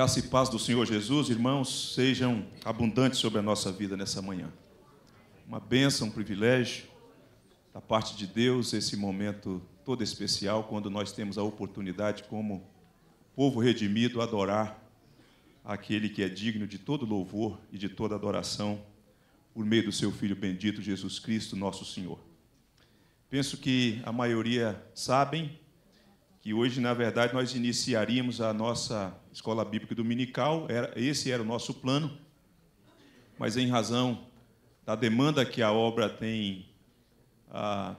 Graça e paz do Senhor Jesus, irmãos, sejam abundantes sobre a nossa vida nessa manhã. Uma bênção, um privilégio da parte de Deus esse momento todo especial, quando nós temos a oportunidade, como povo redimido, adorar aquele que é digno de todo louvor e de toda adoração por meio do seu Filho bendito Jesus Cristo, nosso Senhor. Penso que a maioria sabem que hoje, na verdade, nós iniciaríamos a nossa escola bíblica dominical, era, esse era o nosso plano, mas em razão da demanda que a obra tem ah,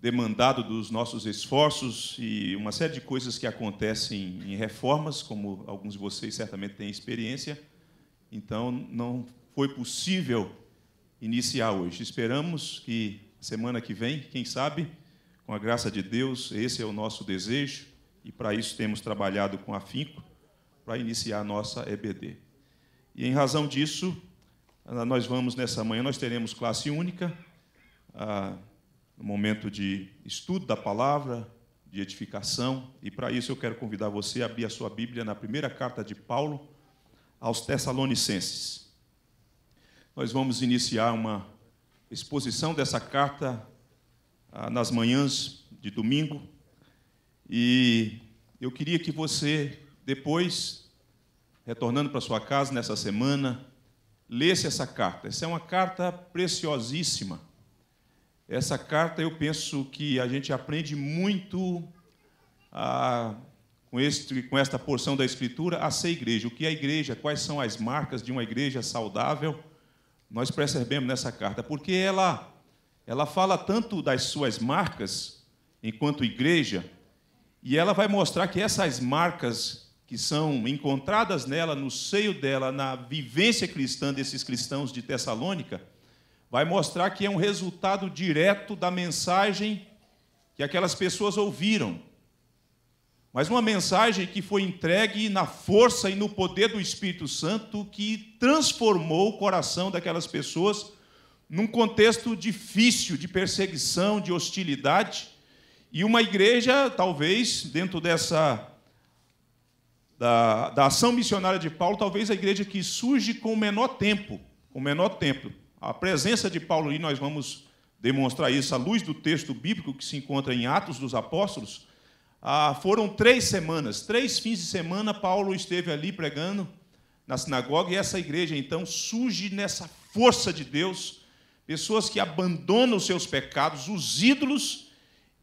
demandado dos nossos esforços e uma série de coisas que acontecem em reformas, como alguns de vocês certamente têm experiência, então não foi possível iniciar hoje. Esperamos que semana que vem, quem sabe, com a graça de Deus, esse é o nosso desejo e para isso temos trabalhado com afinco para iniciar a nossa EBD. E em razão disso, ah, nós vamos nessa manhã, nós teremos classe única, ah, no momento de estudo da palavra, de edificação, e para isso eu quero convidar você a abrir a sua Bíblia na primeira carta de Paulo aos Tessalonicenses. Nós vamos iniciar uma exposição dessa carta ah, nas manhãs de domingo. E eu queria que você, depois, retornando para sua casa nessa semana, lesse essa carta. Essa é uma carta preciosíssima. Essa carta eu penso que a gente aprende muito a, ah, com, este, com esta porção da Escritura a ser igreja. O que é igreja? Quais são as marcas de uma igreja saudável? Nós percebemos nessa carta, porque ela ela fala tanto das suas marcas enquanto igreja, e ela vai mostrar que essas marcas que são encontradas nela, no seio dela, na vivência cristã desses cristãos de Tessalônica, vai mostrar que é um resultado direto da mensagem que aquelas pessoas ouviram. Mas uma mensagem que foi entregue na força e no poder do Espírito Santo que transformou o coração daquelas pessoas num contexto difícil de perseguição, de hostilidade, e uma igreja, talvez, dentro dessa. Da, da ação missionária de Paulo, talvez a igreja que surge com o menor tempo, com o menor tempo. A presença de Paulo, e nós vamos demonstrar isso à luz do texto bíblico que se encontra em Atos dos Apóstolos, ah, foram três semanas, três fins de semana, Paulo esteve ali pregando na sinagoga, e essa igreja então surge nessa força de Deus, pessoas que abandonam os seus pecados, os ídolos,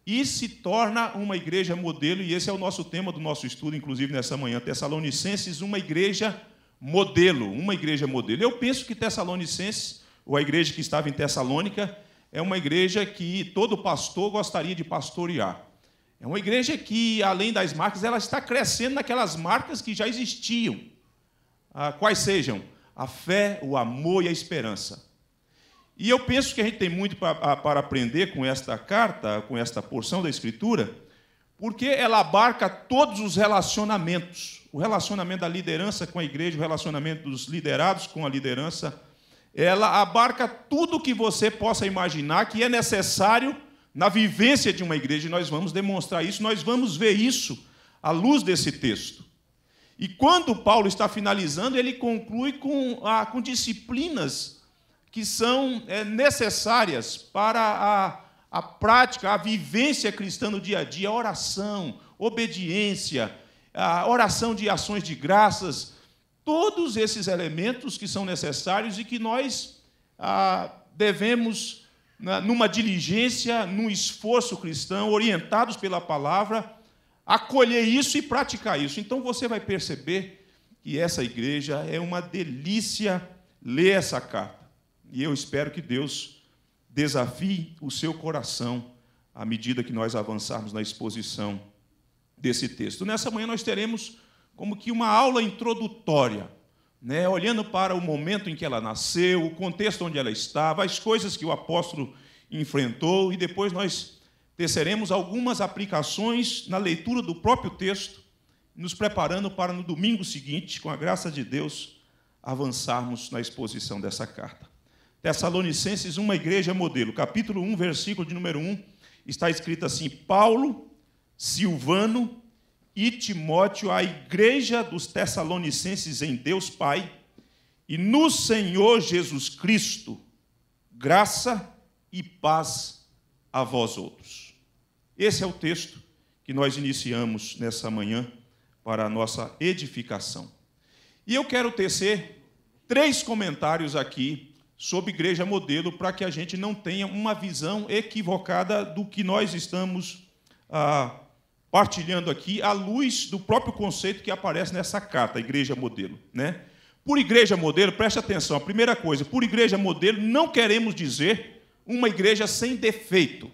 e se torna uma igreja modelo, e esse é o nosso tema do nosso estudo, inclusive nessa manhã, Tessalonicenses, uma igreja modelo, uma igreja modelo. Eu penso que Tessalonicenses, ou a igreja que estava em Tessalônica, é uma igreja que todo pastor gostaria de pastorear. É uma igreja que, além das marcas, ela está crescendo naquelas marcas que já existiam. Ah, quais sejam a fé, o amor e a esperança. E eu penso que a gente tem muito para aprender com esta carta, com esta porção da Escritura, porque ela abarca todos os relacionamentos. O relacionamento da liderança com a igreja, o relacionamento dos liderados com a liderança, ela abarca tudo o que você possa imaginar que é necessário na vivência de uma igreja. E nós vamos demonstrar isso, nós vamos ver isso à luz desse texto. E quando Paulo está finalizando, ele conclui com, a, ah, com disciplinas que são é, necessárias para a, a prática, a vivência cristã no dia a dia: oração, obediência, a oração de ações de graças, todos esses elementos que são necessários e que nós ah, devemos, numa diligência, num esforço cristão, orientados pela palavra, acolher isso e praticar isso. Então você vai perceber que essa igreja é uma delícia ler essa carta. E eu espero que Deus desafie o seu coração à medida que nós avançarmos na exposição desse texto. Nessa manhã nós teremos como que uma aula introdutória, né? olhando para o momento em que ela nasceu, o contexto onde ela estava, as coisas que o apóstolo enfrentou, e depois nós teceremos algumas aplicações na leitura do próprio texto, nos preparando para no domingo seguinte, com a graça de Deus, avançarmos na exposição dessa carta. Tessalonicenses, uma igreja modelo, capítulo 1, versículo de número 1, está escrito assim: Paulo, Silvano e Timóteo, a igreja dos Tessalonicenses em Deus Pai e no Senhor Jesus Cristo, graça e paz a vós outros. Esse é o texto que nós iniciamos nessa manhã para a nossa edificação. E eu quero tecer três comentários aqui sob igreja modelo, para que a gente não tenha uma visão equivocada do que nós estamos ah, partilhando aqui, à luz do próprio conceito que aparece nessa carta, igreja modelo. Né? Por igreja modelo, preste atenção, a primeira coisa, por igreja modelo, não queremos dizer uma igreja sem defeito.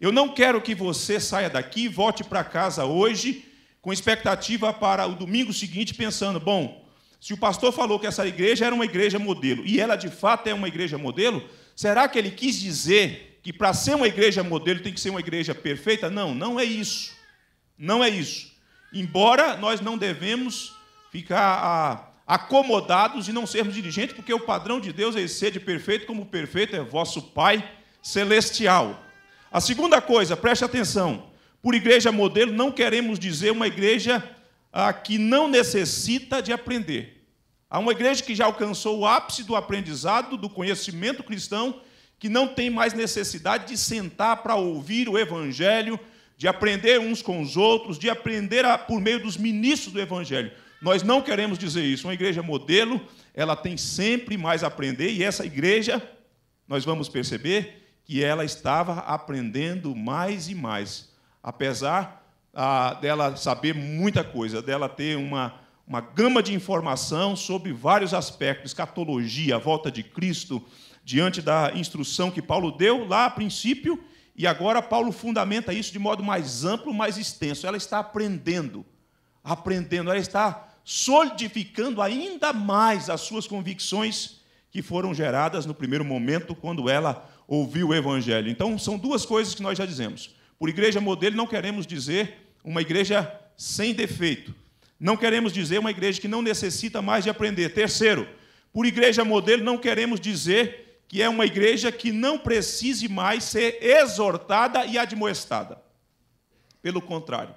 Eu não quero que você saia daqui, volte para casa hoje, com expectativa para o domingo seguinte, pensando: bom, se o pastor falou que essa igreja era uma igreja modelo, e ela de fato é uma igreja modelo, será que ele quis dizer que para ser uma igreja modelo tem que ser uma igreja perfeita? Não, não é isso. Não é isso. Embora nós não devemos ficar ah, acomodados e não sermos dirigentes, porque o padrão de Deus é ser de perfeito, como perfeito é vosso Pai celestial. A segunda coisa, preste atenção. Por igreja modelo, não queremos dizer uma igreja ah, que não necessita de aprender. Há uma igreja que já alcançou o ápice do aprendizado, do conhecimento cristão, que não tem mais necessidade de sentar para ouvir o evangelho, de aprender uns com os outros, de aprender a, por meio dos ministros do Evangelho. Nós não queremos dizer isso. Uma igreja modelo, ela tem sempre mais a aprender, e essa igreja, nós vamos perceber que ela estava aprendendo mais e mais, apesar ah, dela saber muita coisa, dela ter uma, uma gama de informação sobre vários aspectos, escatologia, a volta de Cristo, diante da instrução que Paulo deu lá a princípio, e agora Paulo fundamenta isso de modo mais amplo, mais extenso. Ela está aprendendo, aprendendo, ela está solidificando ainda mais as suas convicções que foram geradas no primeiro momento quando ela ouviu o evangelho. Então, são duas coisas que nós já dizemos. Por igreja modelo, não queremos dizer uma igreja sem defeito. Não queremos dizer uma igreja que não necessita mais de aprender. Terceiro, por igreja modelo, não queremos dizer que é uma igreja que não precise mais ser exortada e admoestada. Pelo contrário,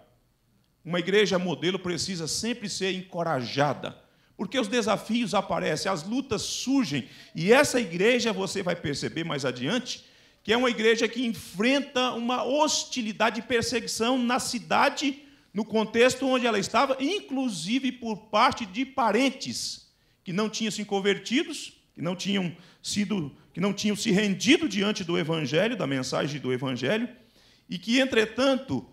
uma igreja modelo precisa sempre ser encorajada, porque os desafios aparecem, as lutas surgem, e essa igreja, você vai perceber mais adiante, que é uma igreja que enfrenta uma hostilidade e perseguição na cidade, no contexto onde ela estava, inclusive por parte de parentes que não tinham se convertidos, que não tinham sido, que não tinham se rendido diante do evangelho, da mensagem do evangelho, e que entretanto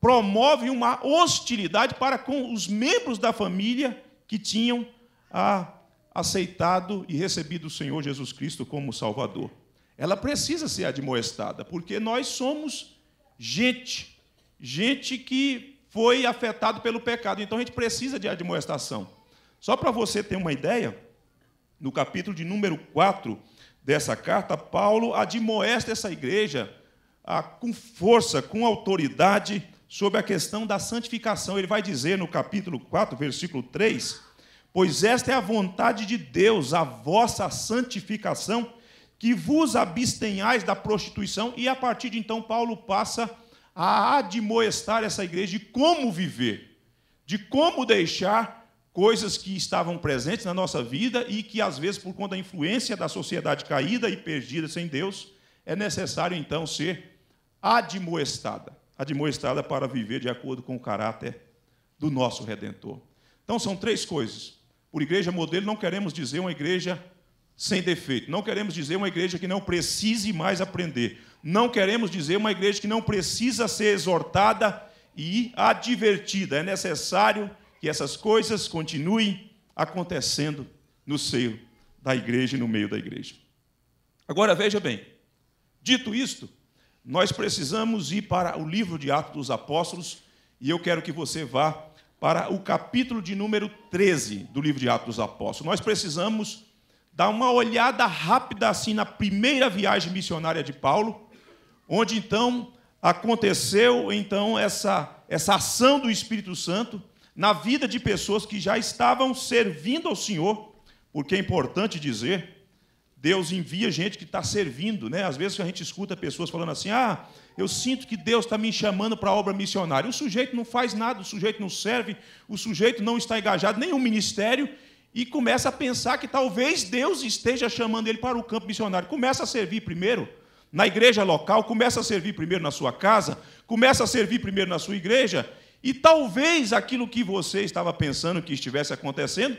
promove uma hostilidade para com os membros da família que tinham a, aceitado e recebido o Senhor Jesus Cristo como Salvador ela precisa ser admoestada, porque nós somos gente, gente que foi afetado pelo pecado. Então a gente precisa de admoestação. Só para você ter uma ideia, no capítulo de número 4 dessa carta, Paulo admoesta essa igreja ah, com força, com autoridade sobre a questão da santificação. Ele vai dizer no capítulo 4, versículo 3: Pois esta é a vontade de Deus, a vossa santificação que vos abstenhais da prostituição, e a partir de então Paulo passa a admoestar essa igreja de como viver, de como deixar coisas que estavam presentes na nossa vida e que às vezes por conta da influência da sociedade caída e perdida sem Deus, é necessário então ser admoestada, admoestada para viver de acordo com o caráter do nosso redentor. Então são três coisas. Por igreja modelo não queremos dizer uma igreja sem defeito. Não queremos dizer uma igreja que não precise mais aprender. Não queremos dizer uma igreja que não precisa ser exortada e advertida. É necessário que essas coisas continuem acontecendo no seio da igreja e no meio da igreja. Agora veja bem, dito isto, nós precisamos ir para o livro de Atos dos Apóstolos e eu quero que você vá para o capítulo de número 13 do livro de Atos dos Apóstolos. Nós precisamos dá uma olhada rápida assim na primeira viagem missionária de Paulo, onde então aconteceu então essa essa ação do Espírito Santo na vida de pessoas que já estavam servindo ao Senhor, porque é importante dizer, Deus envia gente que está servindo, né? Às vezes a gente escuta pessoas falando assim: ah, eu sinto que Deus está me chamando para a obra missionária. O sujeito não faz nada, o sujeito não serve, o sujeito não está engajado nem nenhum ministério e começa a pensar que talvez Deus esteja chamando ele para o campo missionário. Começa a servir primeiro na igreja local, começa a servir primeiro na sua casa, começa a servir primeiro na sua igreja, e talvez aquilo que você estava pensando que estivesse acontecendo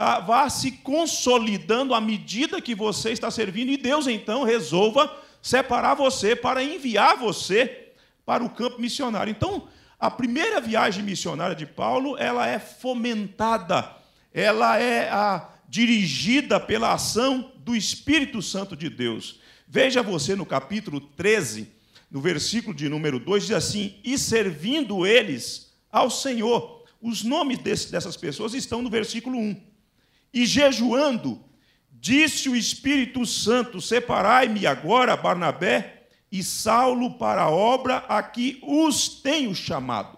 ah, vá se consolidando à medida que você está servindo, e Deus então resolva separar você para enviar você para o campo missionário. Então, a primeira viagem missionária de Paulo, ela é fomentada ela é a, dirigida pela ação do Espírito Santo de Deus. Veja você no capítulo 13, no versículo de número 2, diz assim: E servindo eles ao Senhor. Os nomes desse, dessas pessoas estão no versículo 1. E jejuando, disse o Espírito Santo: Separai-me agora, Barnabé e Saulo, para a obra a que os tenho chamado.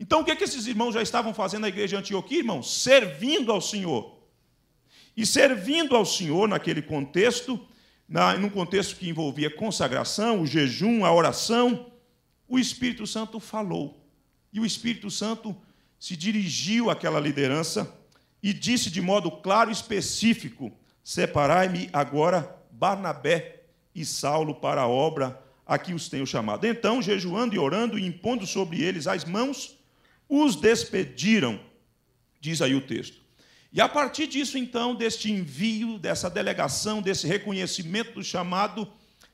Então, o que, é que esses irmãos já estavam fazendo na igreja de Antioquia, irmãos? Servindo ao Senhor. E servindo ao Senhor naquele contexto, na, num contexto que envolvia consagração, o jejum, a oração, o Espírito Santo falou. E o Espírito Santo se dirigiu àquela liderança e disse de modo claro e específico: Separai-me agora Barnabé e Saulo para a obra a que os tenho chamado. Então, jejuando e orando e impondo sobre eles as mãos, os despediram, diz aí o texto. E a partir disso, então, deste envio, dessa delegação, desse reconhecimento do chamado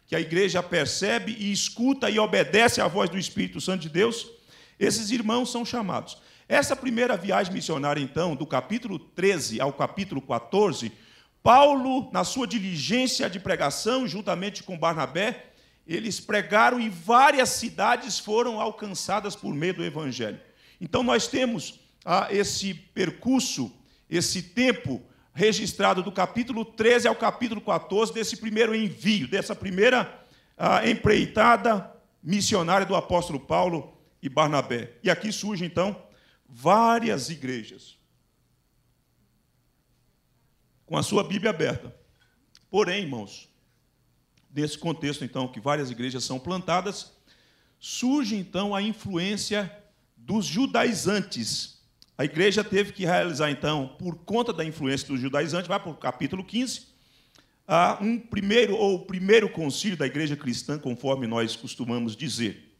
que a igreja percebe e escuta e obedece à voz do Espírito Santo de Deus, esses irmãos são chamados. Essa primeira viagem missionária, então, do capítulo 13 ao capítulo 14, Paulo, na sua diligência de pregação, juntamente com Barnabé, eles pregaram e várias cidades foram alcançadas por meio do evangelho. Então, nós temos ah, esse percurso, esse tempo registrado do capítulo 13 ao capítulo 14 desse primeiro envio, dessa primeira ah, empreitada missionária do apóstolo Paulo e Barnabé. E aqui surgem, então, várias igrejas com a sua Bíblia aberta. Porém, irmãos, nesse contexto, então, que várias igrejas são plantadas, surge, então, a influência dos judaizantes. A igreja teve que realizar, então, por conta da influência dos judaizantes, vai para o capítulo 15, um primeiro ou primeiro concílio da igreja cristã, conforme nós costumamos dizer.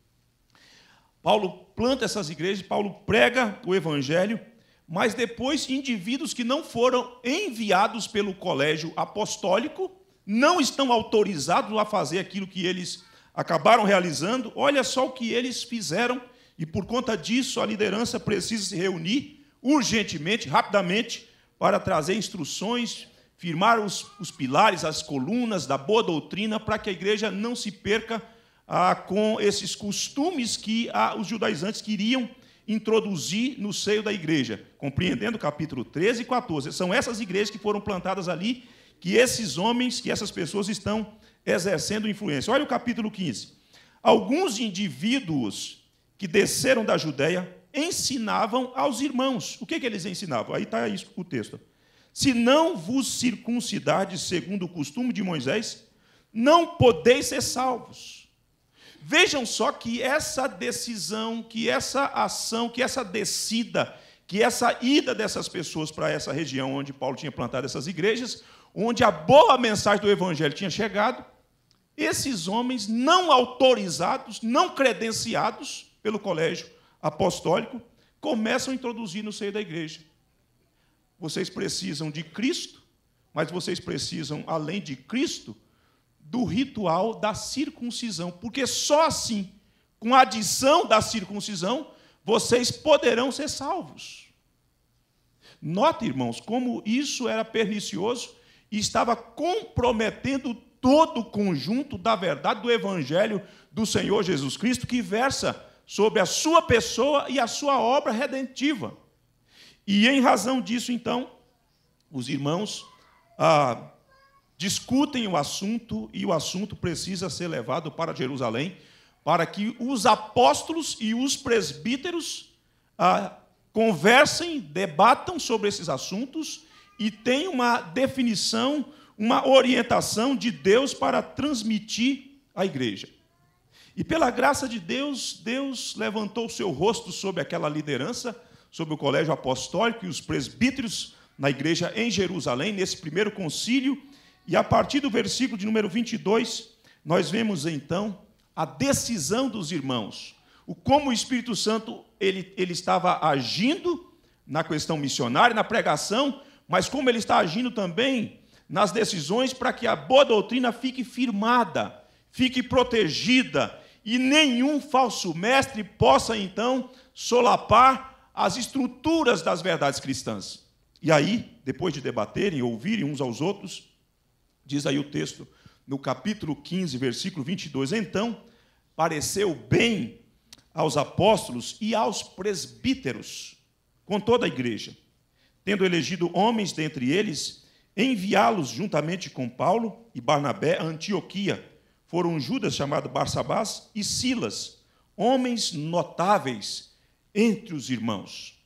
Paulo planta essas igrejas, Paulo prega o evangelho, mas depois indivíduos que não foram enviados pelo colégio apostólico não estão autorizados a fazer aquilo que eles acabaram realizando. Olha só o que eles fizeram e por conta disso, a liderança precisa se reunir urgentemente, rapidamente, para trazer instruções, firmar os, os pilares, as colunas da boa doutrina, para que a igreja não se perca ah, com esses costumes que ah, os judaizantes queriam introduzir no seio da igreja, compreendendo o capítulo 13 e 14. São essas igrejas que foram plantadas ali, que esses homens, que essas pessoas estão exercendo influência. Olha o capítulo 15. Alguns indivíduos que desceram da Judéia ensinavam aos irmãos. O que, que eles ensinavam? Aí está isso o texto. Se não vos circuncidardes segundo o costume de Moisés, não podeis ser salvos. Vejam só que essa decisão, que essa ação, que essa descida, que essa ida dessas pessoas para essa região onde Paulo tinha plantado essas igrejas, onde a boa mensagem do evangelho tinha chegado, esses homens não autorizados, não credenciados, pelo colégio apostólico, começam a introduzir no seio da igreja. Vocês precisam de Cristo, mas vocês precisam, além de Cristo, do ritual da circuncisão, porque só assim, com a adição da circuncisão, vocês poderão ser salvos. Note, irmãos, como isso era pernicioso e estava comprometendo todo o conjunto da verdade do Evangelho do Senhor Jesus Cristo, que versa sobre a sua pessoa e a sua obra redentiva. E em razão disso, então, os irmãos ah, discutem o assunto e o assunto precisa ser levado para Jerusalém para que os apóstolos e os presbíteros ah, conversem, debatam sobre esses assuntos e tenham uma definição, uma orientação de Deus para transmitir à igreja. E pela graça de Deus, Deus levantou o seu rosto sobre aquela liderança, sobre o colégio apostólico e os presbíteros na igreja em Jerusalém, nesse primeiro concílio. E a partir do versículo de número 22, nós vemos então a decisão dos irmãos, o como o Espírito Santo ele, ele estava agindo na questão missionária, na pregação, mas como ele está agindo também nas decisões para que a boa doutrina fique firmada, fique protegida e nenhum falso mestre possa então solapar as estruturas das verdades cristãs. E aí, depois de debaterem, ouvirem uns aos outros, diz aí o texto, no capítulo 15, versículo 22, então pareceu bem aos apóstolos e aos presbíteros, com toda a igreja, tendo elegido homens dentre eles, enviá-los juntamente com Paulo e Barnabé a Antioquia foram Judas, chamado Barsabás, e Silas, homens notáveis entre os irmãos.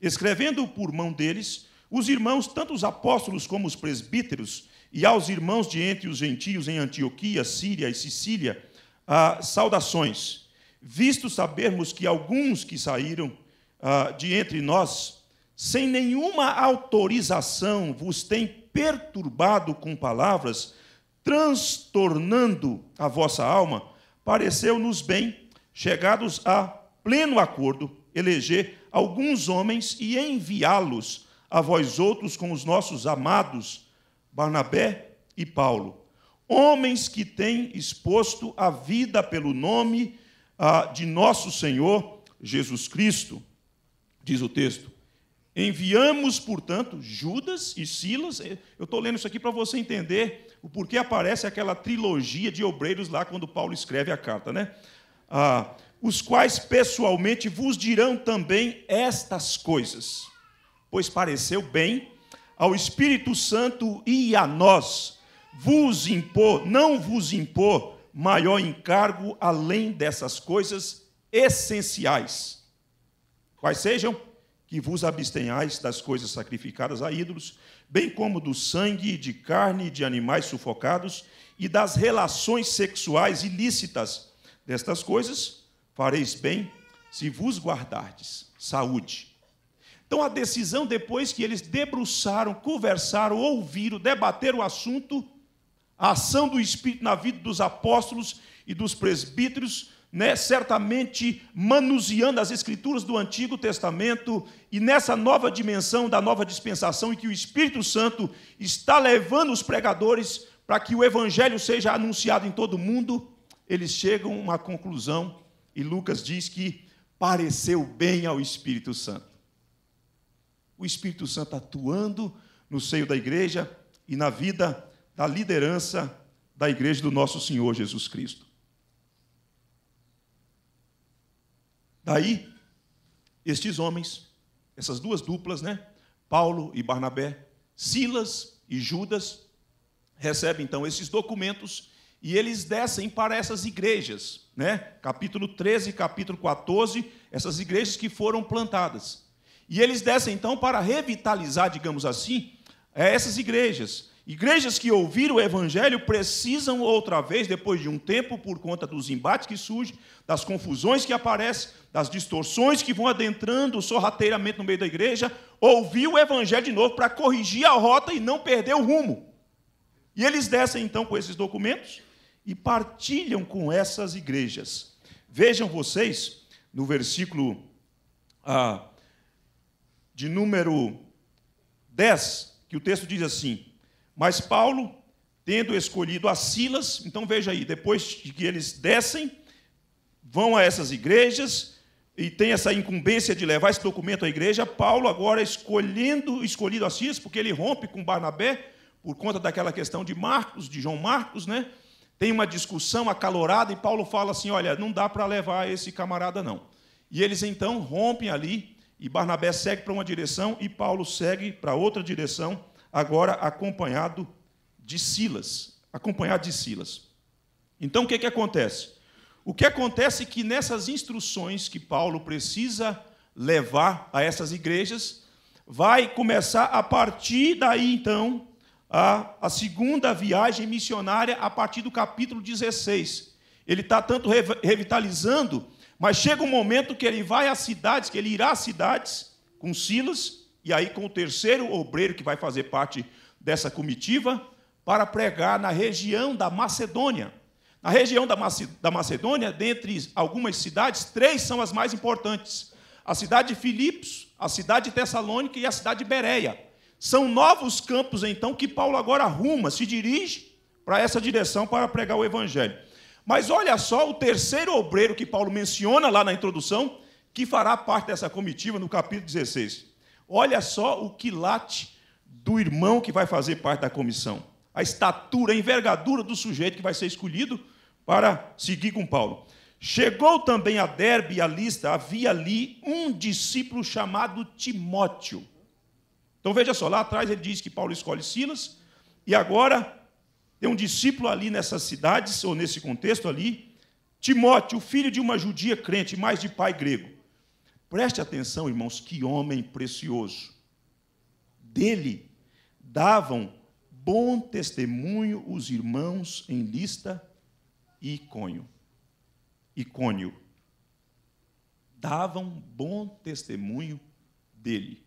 Escrevendo por mão deles, os irmãos, tanto os apóstolos como os presbíteros, e aos irmãos de entre os gentios em Antioquia, Síria e Sicília, ah, saudações, visto sabermos que alguns que saíram ah, de entre nós, sem nenhuma autorização, vos têm perturbado com palavras transtornando a vossa alma, pareceu-nos bem, chegados a pleno acordo, eleger alguns homens e enviá-los a vós outros com os nossos amados Barnabé e Paulo, homens que têm exposto a vida pelo nome ah, de nosso Senhor Jesus Cristo, diz o texto. Enviamos, portanto, Judas e Silas. Eh, eu estou lendo isso aqui para você entender o porquê aparece aquela trilogia de obreiros lá quando Paulo escreve a carta, né? Ah, os quais pessoalmente vos dirão também estas coisas, pois pareceu bem ao Espírito Santo e a nós vos impor, não vos impor maior encargo além dessas coisas essenciais, quais sejam que vos abstenhais das coisas sacrificadas a ídolos, bem como do sangue, de carne, de animais sufocados e das relações sexuais ilícitas. Destas coisas fareis bem se vos guardardes. Saúde. Então, a decisão, depois que eles debruçaram, conversaram, ouviram, debateram o assunto, a ação do Espírito na vida dos apóstolos e dos presbíteros né, certamente manuseando as escrituras do Antigo Testamento e nessa nova dimensão da nova dispensação em que o Espírito Santo está levando os pregadores para que o evangelho seja anunciado em todo o mundo, eles chegam a uma conclusão e Lucas diz que pareceu bem ao Espírito Santo. O Espírito Santo atuando no seio da igreja e na vida da liderança da igreja do nosso Senhor Jesus Cristo. Daí, estes homens, essas duas duplas, né? Paulo e Barnabé, Silas e Judas, recebem então esses documentos e eles descem para essas igrejas, né? Capítulo 13, capítulo 14, essas igrejas que foram plantadas. E eles descem então para revitalizar, digamos assim, eh, essas igrejas, Igrejas que ouviram o evangelho precisam outra vez, depois de um tempo, por conta dos embates que surgem, das confusões que aparecem, das distorções que vão adentrando sorrateiramente no meio da igreja, ouvir o evangelho de novo para corrigir a rota e não perder o rumo. E eles descem então com esses documentos e partilham com essas igrejas. Vejam vocês no versículo ah, de número 10, que o texto diz assim: mas Paulo, tendo escolhido a Silas, então veja aí, depois de que eles descem, vão a essas igrejas e tem essa incumbência de levar esse documento à igreja, Paulo agora escolhendo, escolhido a Silas, porque ele rompe com Barnabé por conta daquela questão de Marcos, de João Marcos, né? Tem uma discussão acalorada e Paulo fala assim: "Olha, não dá para levar esse camarada não". E eles então rompem ali e Barnabé segue para uma direção e Paulo segue para outra direção agora acompanhado de Silas. Acompanhado de Silas. Então, o que, é que acontece? O que acontece é que nessas instruções que Paulo precisa levar a essas igrejas, vai começar a partir daí, então, a, a segunda viagem missionária, a partir do capítulo 16. Ele está tanto revitalizando, mas chega um momento que ele vai às cidades, que ele irá às cidades com Silas, e aí com o terceiro obreiro que vai fazer parte dessa comitiva, para pregar na região da Macedônia. Na região da Macedônia, dentre algumas cidades, três são as mais importantes: a cidade de Filipos, a cidade de Tessalônica e a cidade de Bereia. São novos campos, então, que Paulo agora arruma, se dirige para essa direção para pregar o Evangelho. Mas olha só o terceiro obreiro que Paulo menciona lá na introdução, que fará parte dessa comitiva no capítulo 16. Olha só o quilate do irmão que vai fazer parte da comissão. A estatura, a envergadura do sujeito que vai ser escolhido para seguir com Paulo. Chegou também a Derbe a lista, havia ali um discípulo chamado Timóteo. Então veja só, lá atrás ele diz que Paulo escolhe Silas, e agora tem um discípulo ali nessas cidades, ou nesse contexto ali, Timóteo, filho de uma judia crente, mais de pai grego. Preste atenção, irmãos, que homem precioso. Dele davam bom testemunho os irmãos em lista e Icônio. Icônio. Davam bom testemunho dele.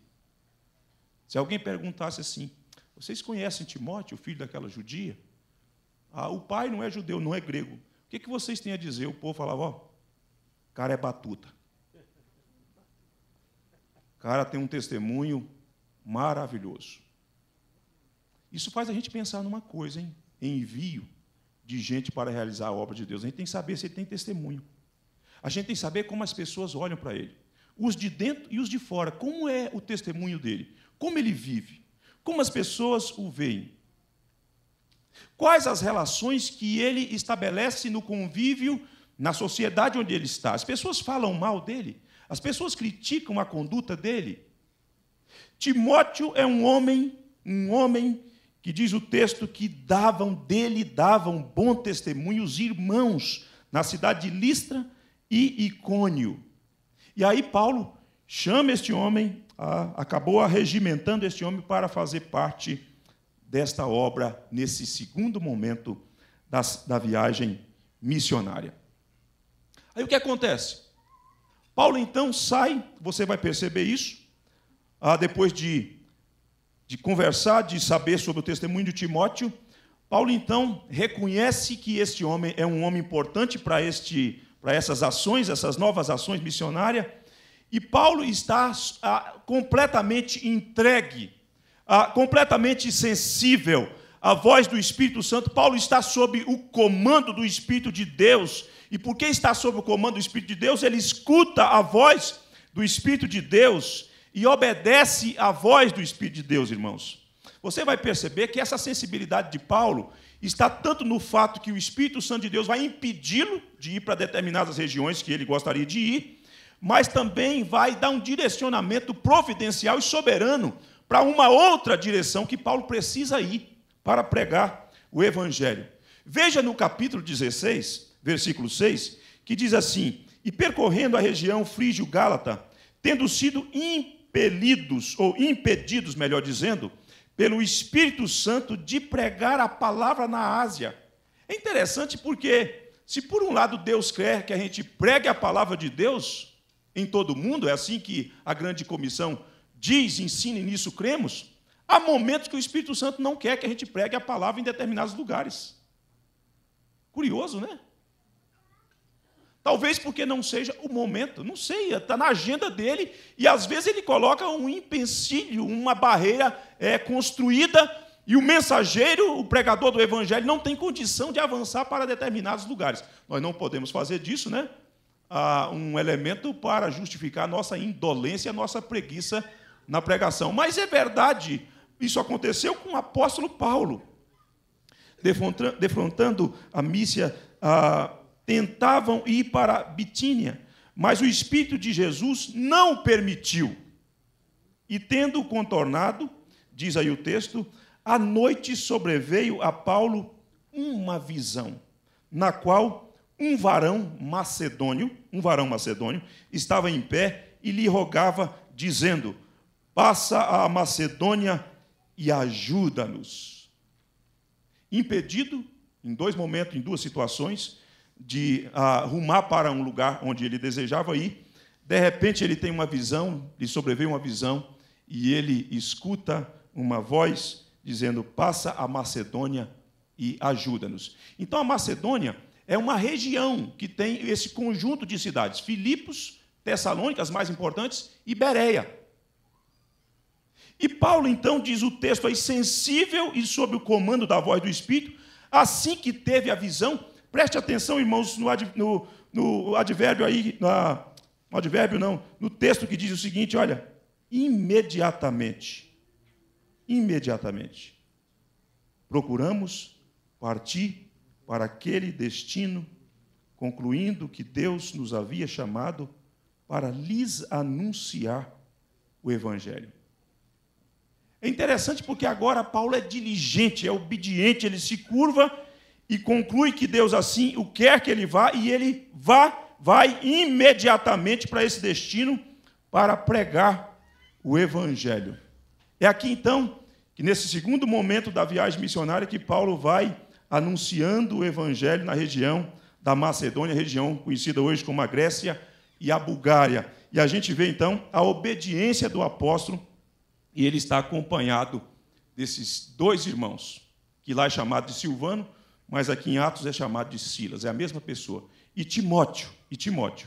Se alguém perguntasse assim, vocês conhecem Timóteo, o filho daquela judia? Ah, o pai não é judeu, não é grego. O que, vocês têm a dizer? O povo falava, ó, cara é batuta cara tem um testemunho maravilhoso. Isso faz a gente pensar numa coisa, hein? Envio de gente para realizar a obra de Deus. A gente tem que saber se ele tem testemunho. A gente tem que saber como as pessoas olham para ele. Os de dentro e os de fora. Como é o testemunho dele? Como ele vive? Como as pessoas o veem? Quais as relações que ele estabelece no convívio, na sociedade onde ele está? As pessoas falam mal dele? As pessoas criticam a conduta dele. Timóteo é um homem, um homem que diz o texto que davam dele, davam bom testemunho os irmãos na cidade de Listra e Icônio. E aí Paulo chama este homem, acabou arregimentando este homem para fazer parte desta obra nesse segundo momento da, da viagem missionária. Aí o que acontece? Paulo então sai, você vai perceber isso, ah, depois de, de conversar, de saber sobre o testemunho de Timóteo. Paulo então reconhece que este homem é um homem importante para este para essas ações, essas novas ações missionárias, e Paulo está ah, completamente entregue, ah, completamente sensível a voz do Espírito Santo, Paulo está sob o comando do Espírito de Deus. E porque está sob o comando do Espírito de Deus, ele escuta a voz do Espírito de Deus e obedece à voz do Espírito de Deus, irmãos. Você vai perceber que essa sensibilidade de Paulo está tanto no fato que o Espírito Santo de Deus vai impedi-lo de ir para determinadas regiões que ele gostaria de ir, mas também vai dar um direcionamento providencial e soberano para uma outra direção que Paulo precisa ir para pregar o Evangelho. Veja no capítulo 16, versículo 6, que diz assim: E percorrendo a região frígio-gálata, tendo sido impelidos, ou impedidos, melhor dizendo, pelo Espírito Santo de pregar a palavra na Ásia. É interessante porque, se por um lado Deus quer que a gente pregue a palavra de Deus em todo o mundo, é assim que a grande comissão diz, ensina e nisso cremos, Há momentos que o Espírito Santo não quer que a gente pregue a palavra em determinados lugares. Curioso, né? Talvez porque não seja o momento, não sei, está na agenda dele e às vezes ele coloca um empecilho, uma barreira é, construída e o mensageiro, o pregador do evangelho, não tem condição de avançar para determinados lugares. Nós não podemos fazer disso, né? Ah, um elemento para justificar nossa indolência, nossa preguiça na pregação. Mas é verdade isso aconteceu com o apóstolo Paulo. Defrontando a míssia, tentavam ir para Bitínia, mas o Espírito de Jesus não permitiu. E tendo contornado, diz aí o texto, à noite sobreveio a Paulo uma visão, na qual um varão macedônio, um varão macedônio, estava em pé e lhe rogava, dizendo: Passa a Macedônia e ajuda-nos. Impedido, em dois momentos, em duas situações, de ah, arrumar para um lugar onde ele desejava ir, de repente ele tem uma visão, lhe sobreveio uma visão, e ele escuta uma voz dizendo: Passa a Macedônia e ajuda-nos. Então a Macedônia é uma região que tem esse conjunto de cidades: Filipos, Tessalônica, as mais importantes, e Bereia. E Paulo, então, diz o texto aí, sensível e sob o comando da voz do Espírito, assim que teve a visão, preste atenção, irmãos, no, ad, no, no advérbio aí, na, no advérbio não, no texto que diz o seguinte: olha, imediatamente, imediatamente, procuramos partir para aquele destino, concluindo que Deus nos havia chamado para lhes anunciar o Evangelho. É interessante porque agora Paulo é diligente, é obediente, ele se curva e conclui que Deus assim o quer que ele vá e ele vá, vai imediatamente para esse destino para pregar o evangelho. É aqui então que nesse segundo momento da viagem missionária que Paulo vai anunciando o evangelho na região da Macedônia, região conhecida hoje como a Grécia e a Bulgária. E a gente vê então a obediência do apóstolo e ele está acompanhado desses dois irmãos, que lá é chamado de Silvano, mas aqui em Atos é chamado de Silas, é a mesma pessoa, e Timóteo, e Timóteo.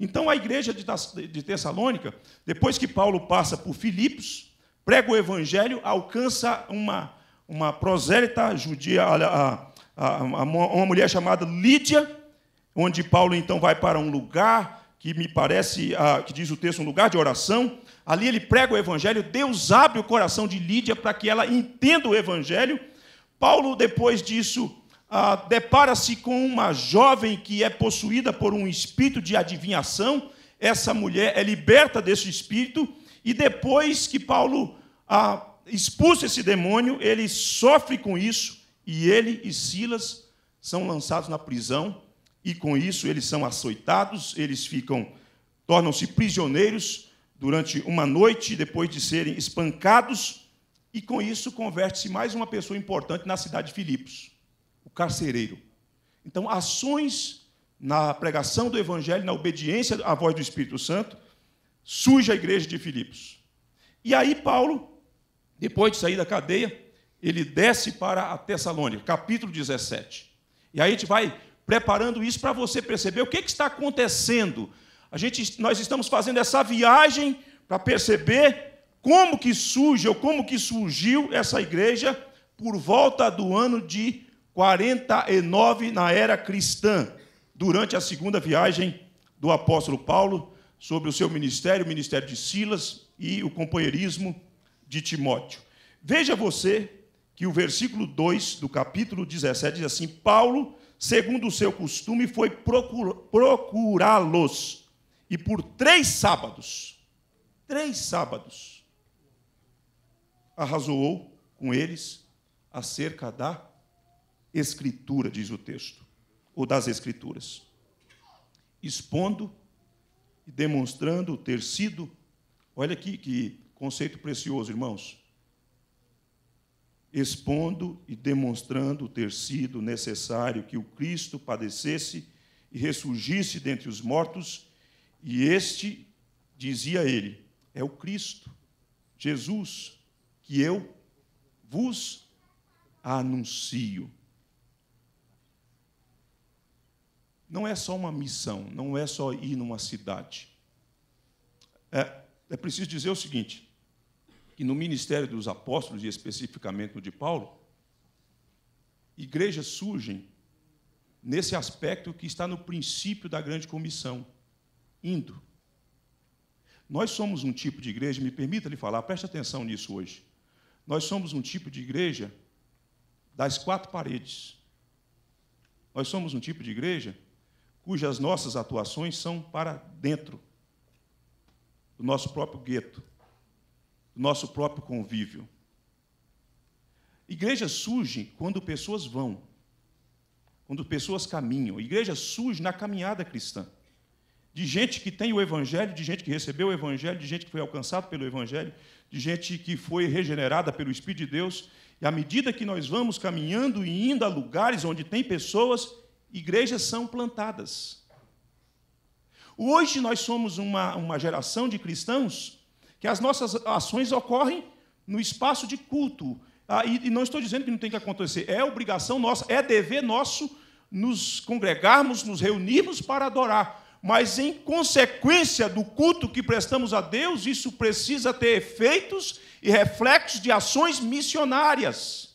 Então a igreja de Tessalônica, depois que Paulo passa por Filipos, prega o evangelho, alcança uma, uma prosélita judia, a, a, a, uma mulher chamada Lídia, onde Paulo então vai para um lugar que me parece, ah, que diz o texto, um lugar de oração, ali ele prega o evangelho, Deus abre o coração de Lídia para que ela entenda o evangelho. Paulo, depois disso, ah, depara-se com uma jovem que é possuída por um espírito de adivinhação. Essa mulher é liberta desse espírito, e depois que Paulo ah, expulsa esse demônio, ele sofre com isso, e ele e Silas são lançados na prisão, e com isso eles são açoitados, eles ficam, tornam-se prisioneiros durante uma noite depois de serem espancados, e com isso converte-se mais uma pessoa importante na cidade de Filipos, o carcereiro. Então, ações na pregação do evangelho, na obediência à voz do Espírito Santo, surge a igreja de Filipos. E aí Paulo, depois de sair da cadeia, ele desce para a Tessalônica, capítulo 17. E aí a gente vai preparando isso para você perceber o que, que está acontecendo a gente, nós estamos fazendo essa viagem para perceber como que surge ou como que surgiu essa igreja por volta do ano de 49 na era cristã, durante a segunda viagem do apóstolo Paulo sobre o seu ministério, o ministério de Silas e o companheirismo de Timóteo. Veja você que o versículo 2 do capítulo 17 diz assim: Paulo, segundo o seu costume, foi procurá-los e por três sábados, três sábados, arrazoou com eles acerca da Escritura, diz o texto, ou das Escrituras, expondo e demonstrando ter sido, olha aqui que conceito precioso, irmãos, expondo e demonstrando ter sido necessário que o Cristo padecesse e ressurgisse dentre os mortos e este, dizia ele, é o Cristo, Jesus, que eu vos anuncio. Não é só uma missão, não é só ir numa cidade. É, é preciso dizer o seguinte: que no ministério dos apóstolos, e especificamente no de Paulo, igrejas surgem nesse aspecto que está no princípio da grande comissão indo. Nós somos um tipo de igreja, me permita lhe falar, preste atenção nisso hoje. Nós somos um tipo de igreja das quatro paredes. Nós somos um tipo de igreja cujas nossas atuações são para dentro do nosso próprio gueto, do nosso próprio convívio. Igrejas surgem quando pessoas vão, quando pessoas caminham. Igreja surge na caminhada cristã de gente que tem o Evangelho, de gente que recebeu o Evangelho, de gente que foi alcançado pelo Evangelho, de gente que foi regenerada pelo Espírito de Deus. E à medida que nós vamos caminhando e indo a lugares onde tem pessoas, igrejas são plantadas. Hoje nós somos uma, uma geração de cristãos que as nossas ações ocorrem no espaço de culto. Ah, e, e não estou dizendo que não tem que acontecer, é obrigação nossa, é dever nosso nos congregarmos, nos reunirmos para adorar mas em consequência do culto que prestamos a Deus, isso precisa ter efeitos e reflexos de ações missionárias,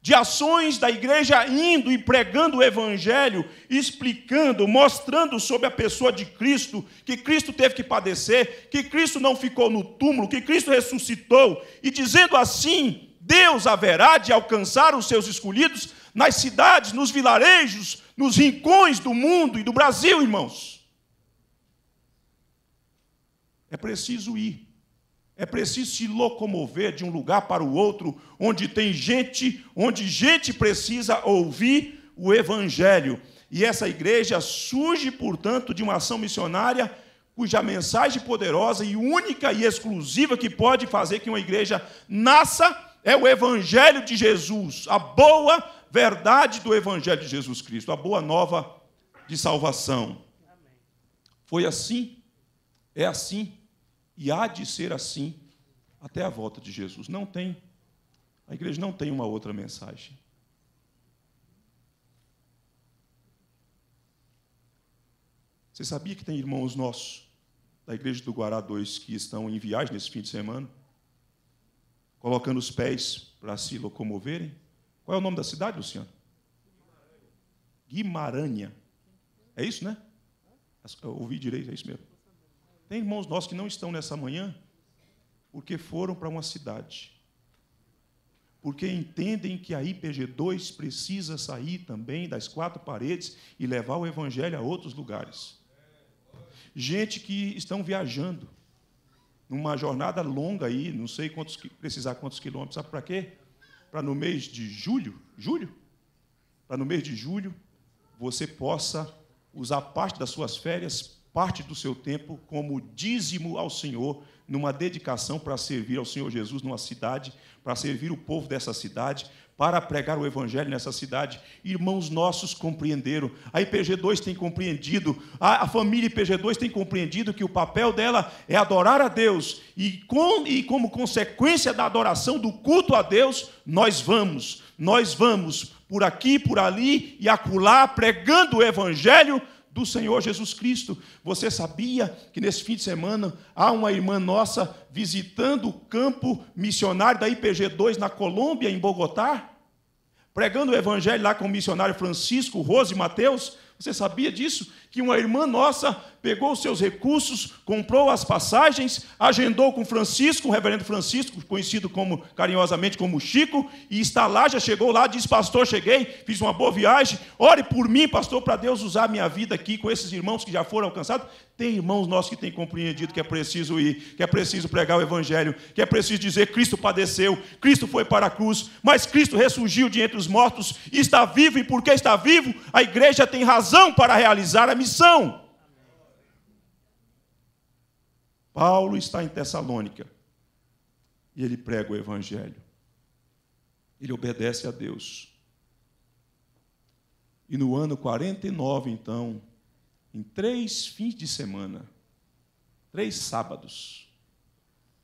de ações da igreja indo e pregando o evangelho, explicando, mostrando sobre a pessoa de Cristo, que Cristo teve que padecer, que Cristo não ficou no túmulo, que Cristo ressuscitou, e dizendo assim, Deus haverá de alcançar os seus escolhidos nas cidades, nos vilarejos, nos rincões do mundo e do Brasil, irmãos. É preciso ir. É preciso se locomover de um lugar para o outro, onde tem gente, onde gente precisa ouvir o evangelho. E essa igreja surge, portanto, de uma ação missionária cuja mensagem poderosa e única e exclusiva que pode fazer que uma igreja nasça é o Evangelho de Jesus, a boa verdade do Evangelho de Jesus Cristo, a boa nova de salvação. Foi assim, é assim e há de ser assim até a volta de Jesus. Não tem, a igreja não tem uma outra mensagem. Você sabia que tem irmãos nossos da igreja do Guará 2 que estão em viagem nesse fim de semana? colocando os pés para se locomoverem. Qual é o nome da cidade, Luciano? Guimarães. É isso, né? Eu ouvi direito, é isso mesmo. Tem irmãos nossos que não estão nessa manhã porque foram para uma cidade. Porque entendem que a IPG2 precisa sair também das quatro paredes e levar o evangelho a outros lugares. Gente que estão viajando numa jornada longa aí, não sei quantos precisar quantos quilômetros, sabe para quê? Para no mês de julho, julho? Para no mês de julho você possa usar parte das suas férias, parte do seu tempo como dízimo ao Senhor, numa dedicação para servir ao Senhor Jesus numa cidade, para servir o povo dessa cidade, para pregar o Evangelho nessa cidade. Irmãos nossos compreenderam, a IPG2 tem compreendido, a, a família IPG2 tem compreendido que o papel dela é adorar a Deus, e, com, e como consequência da adoração, do culto a Deus, nós vamos, nós vamos por aqui, por ali e acolá, pregando o Evangelho do Senhor Jesus Cristo. Você sabia que nesse fim de semana há uma irmã nossa visitando o campo missionário da IPG2 na Colômbia, em Bogotá? Pregando o evangelho lá com o missionário Francisco, Rose e Mateus? Você sabia disso? que uma irmã nossa pegou os seus recursos, comprou as passagens, agendou com Francisco, o reverendo Francisco, conhecido como carinhosamente como Chico, e está lá, já chegou lá, disse "Pastor, cheguei, fiz uma boa viagem. Ore por mim, pastor, para Deus usar minha vida aqui com esses irmãos que já foram alcançados". Tem irmãos nossos que têm compreendido que é preciso ir, que é preciso pregar o evangelho, que é preciso dizer: "Cristo padeceu, Cristo foi para a cruz, mas Cristo ressurgiu de entre os mortos, está vivo e porque está vivo, a igreja tem razão para realizar a missão. Paulo está em Tessalônica e ele prega o Evangelho. Ele obedece a Deus. E no ano 49, então, em três fins de semana, três sábados,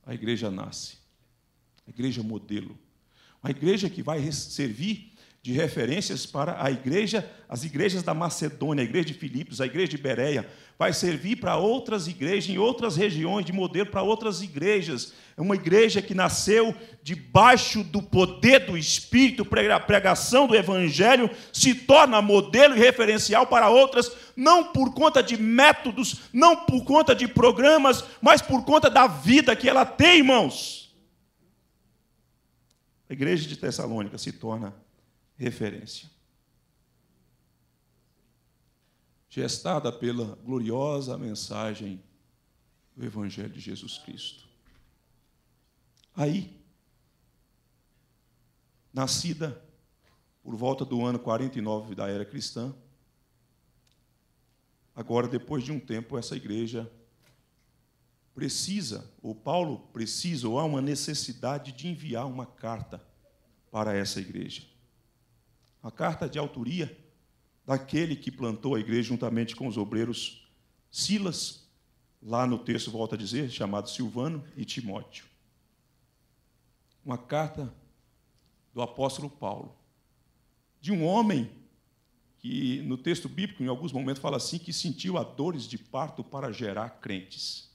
a igreja nasce. A igreja é modelo. Uma igreja que vai servir de referências para a igreja, as igrejas da Macedônia, a igreja de Filipos, a igreja de Bereia, vai servir para outras igrejas em outras regiões, de modelo para outras igrejas. É uma igreja que nasceu debaixo do poder do Espírito, a pregação do Evangelho se torna modelo e referencial para outras, não por conta de métodos, não por conta de programas, mas por conta da vida que ela tem, irmãos. A igreja de Tessalônica se torna referência. Gestada pela gloriosa mensagem do Evangelho de Jesus Cristo. Aí, nascida por volta do ano 49 da era cristã, agora, depois de um tempo, essa igreja precisa, ou Paulo precisa, ou há uma necessidade de enviar uma carta para essa igreja a carta de autoria daquele que plantou a igreja juntamente com os obreiros Silas, lá no texto volta a dizer, chamado Silvano e Timóteo. Uma carta do apóstolo Paulo, de um homem que no texto bíblico, em alguns momentos, fala assim: que sentiu a dores de parto para gerar crentes.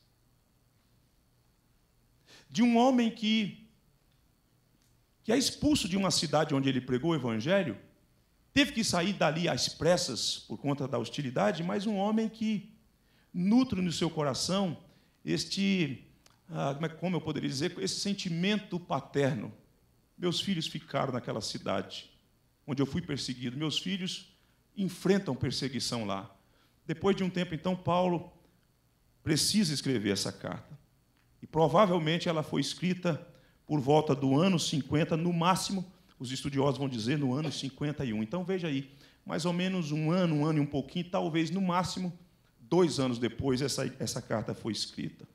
De um homem que, que é expulso de uma cidade onde ele pregou o evangelho Teve que sair dali às pressas por conta da hostilidade, mas um homem que nutre no seu coração este, ah, é como eu poderia dizer, esse sentimento paterno. Meus filhos ficaram naquela cidade onde eu fui perseguido. Meus filhos enfrentam perseguição lá. Depois de um tempo, então, Paulo precisa escrever essa carta. E provavelmente ela foi escrita por volta do ano 50, no máximo os estudiosos vão dizer, no ano 51. Então veja aí, mais ou menos um ano, um ano e um pouquinho, talvez no máximo dois anos depois, essa, essa carta foi escrita.